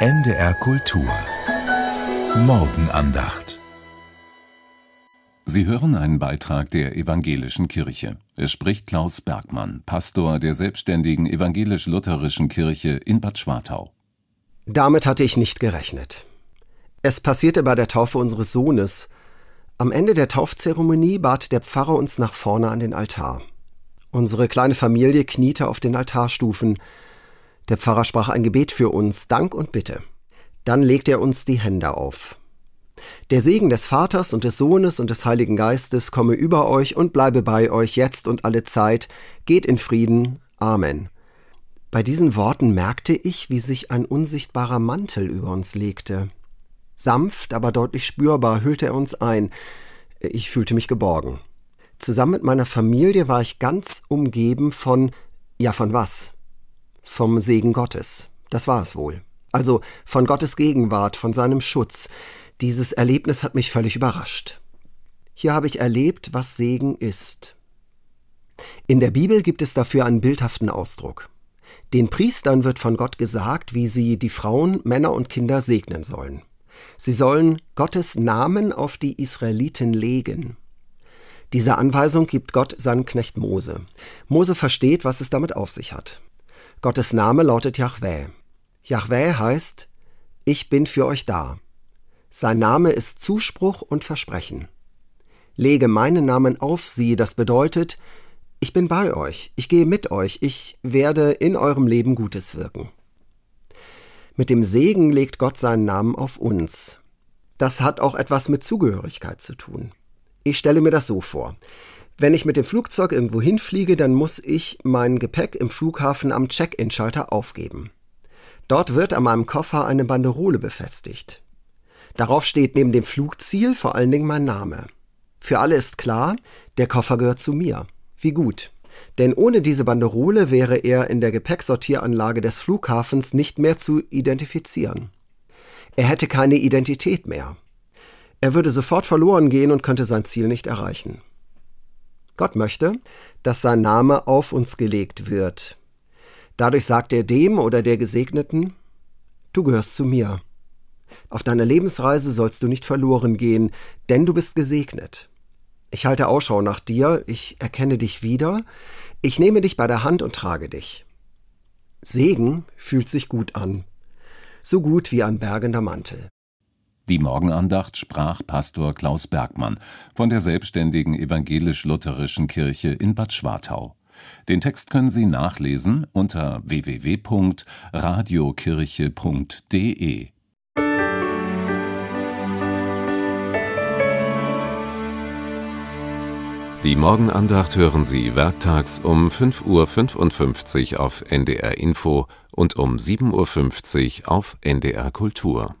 NDR Kultur. Morgenandacht. Sie hören einen Beitrag der evangelischen Kirche. Es spricht Klaus Bergmann, Pastor der selbstständigen evangelisch-lutherischen Kirche in Bad Schwartau. Damit hatte ich nicht gerechnet. Es passierte bei der Taufe unseres Sohnes. Am Ende der Taufzeremonie bat der Pfarrer uns nach vorne an den Altar. Unsere kleine Familie kniete auf den Altarstufen. Der Pfarrer sprach ein Gebet für uns, Dank und Bitte. Dann legte er uns die Hände auf. Der Segen des Vaters und des Sohnes und des Heiligen Geistes komme über euch und bleibe bei euch jetzt und alle Zeit. Geht in Frieden. Amen. Bei diesen Worten merkte ich, wie sich ein unsichtbarer Mantel über uns legte. Sanft, aber deutlich spürbar hüllte er uns ein. Ich fühlte mich geborgen. Zusammen mit meiner Familie war ich ganz umgeben von, ja, von was? vom Segen Gottes. Das war es wohl. Also von Gottes Gegenwart, von seinem Schutz. Dieses Erlebnis hat mich völlig überrascht. Hier habe ich erlebt, was Segen ist. In der Bibel gibt es dafür einen bildhaften Ausdruck. Den Priestern wird von Gott gesagt, wie sie die Frauen, Männer und Kinder segnen sollen. Sie sollen Gottes Namen auf die Israeliten legen. Diese Anweisung gibt Gott seinem Knecht Mose. Mose versteht, was es damit auf sich hat. Gottes Name lautet Yahweh. Yahweh heißt, ich bin für euch da. Sein Name ist Zuspruch und Versprechen. Lege meinen Namen auf sie, das bedeutet, ich bin bei euch, ich gehe mit euch, ich werde in eurem Leben Gutes wirken. Mit dem Segen legt Gott seinen Namen auf uns. Das hat auch etwas mit Zugehörigkeit zu tun. Ich stelle mir das so vor wenn ich mit dem Flugzeug irgendwo hinfliege, dann muss ich mein Gepäck im Flughafen am Check-in-Schalter aufgeben. Dort wird an meinem Koffer eine Banderole befestigt. Darauf steht neben dem Flugziel vor allen Dingen mein Name. Für alle ist klar, der Koffer gehört zu mir. Wie gut. Denn ohne diese Banderole wäre er in der Gepäcksortieranlage des Flughafens nicht mehr zu identifizieren. Er hätte keine Identität mehr. Er würde sofort verloren gehen und könnte sein Ziel nicht erreichen. Gott möchte, dass sein Name auf uns gelegt wird. Dadurch sagt er dem oder der Gesegneten, du gehörst zu mir. Auf deiner Lebensreise sollst du nicht verloren gehen, denn du bist gesegnet. Ich halte Ausschau nach dir, ich erkenne dich wieder, ich nehme dich bei der Hand und trage dich. Segen fühlt sich gut an, so gut wie ein bergender Mantel. Die Morgenandacht sprach Pastor Klaus Bergmann von der selbstständigen evangelisch-lutherischen Kirche in Bad Schwartau. Den Text können Sie nachlesen unter www.radiokirche.de. Die Morgenandacht hören Sie werktags um 5.55 Uhr auf NDR Info und um 7.50 Uhr auf NDR Kultur.